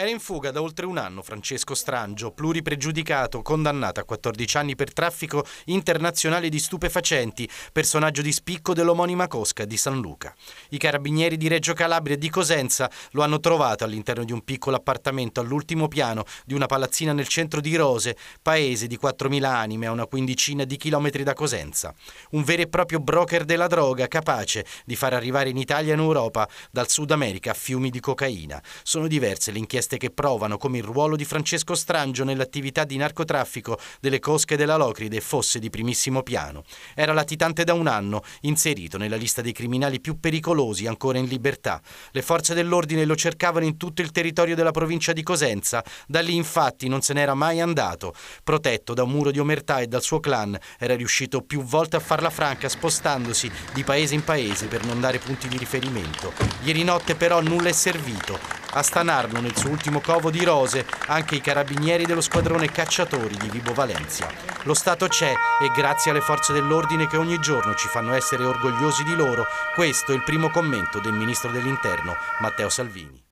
Era in fuga da oltre un anno Francesco Strangio, pluripregiudicato, condannato a 14 anni per traffico internazionale di stupefacenti, personaggio di spicco dell'omonima cosca di San Luca. I carabinieri di Reggio Calabria e di Cosenza lo hanno trovato all'interno di un piccolo appartamento all'ultimo piano di una palazzina nel centro di Rose, paese di 4.000 anime a una quindicina di chilometri da Cosenza. Un vero e proprio broker della droga capace di far arrivare in Italia e in Europa, dal Sud America, fiumi di cocaina. Sono diverse le inchieste inchieste che provano come il ruolo di Francesco Strangio nell'attività di narcotraffico delle cosche della Locride fosse di primissimo piano. Era latitante da un anno, inserito nella lista dei criminali più pericolosi ancora in libertà. Le forze dell'ordine lo cercavano in tutto il territorio della provincia di Cosenza, da lì infatti non se n'era mai andato. Protetto da un muro di omertà e dal suo clan, era riuscito più volte a farla franca spostandosi di paese in paese per non dare punti di riferimento. Ieri notte però nulla è servito. A stanarlo nel suo ultimo covo di rose anche i carabinieri dello squadrone cacciatori di Vibo Valencia. Lo Stato c'è e grazie alle forze dell'ordine che ogni giorno ci fanno essere orgogliosi di loro, questo è il primo commento del ministro dell'Interno Matteo Salvini.